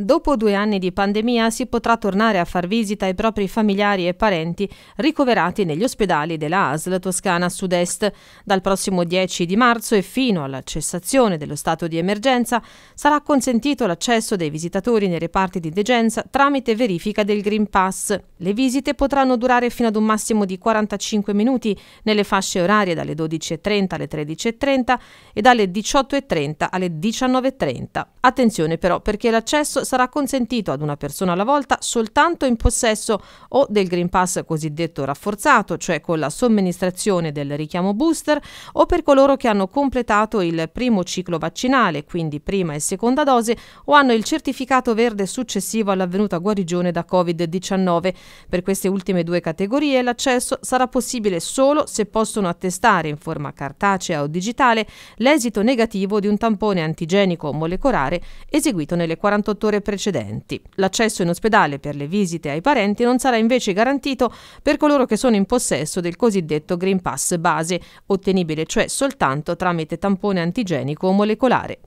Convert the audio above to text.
Dopo due anni di pandemia si potrà tornare a far visita ai propri familiari e parenti ricoverati negli ospedali della ASL Toscana Sud-Est. Dal prossimo 10 di marzo e fino alla cessazione dello stato di emergenza sarà consentito l'accesso dei visitatori nei reparti di degenza tramite verifica del Green Pass. Le visite potranno durare fino ad un massimo di 45 minuti nelle fasce orarie dalle 12.30 alle 13.30 e dalle 18.30 alle 19.30. Attenzione però perché l'accesso sarà consentito ad una persona alla volta soltanto in possesso o del Green Pass cosiddetto rafforzato, cioè con la somministrazione del richiamo booster, o per coloro che hanno completato il primo ciclo vaccinale, quindi prima e seconda dose, o hanno il certificato verde successivo all'avvenuta guarigione da Covid-19. Per queste ultime due categorie l'accesso sarà possibile solo se possono attestare in forma cartacea o digitale l'esito negativo di un tampone antigenico molecolare eseguito nelle 48 ore ore precedenti. L'accesso in ospedale per le visite ai parenti non sarà invece garantito per coloro che sono in possesso del cosiddetto Green Pass base, ottenibile cioè soltanto tramite tampone antigenico o molecolare.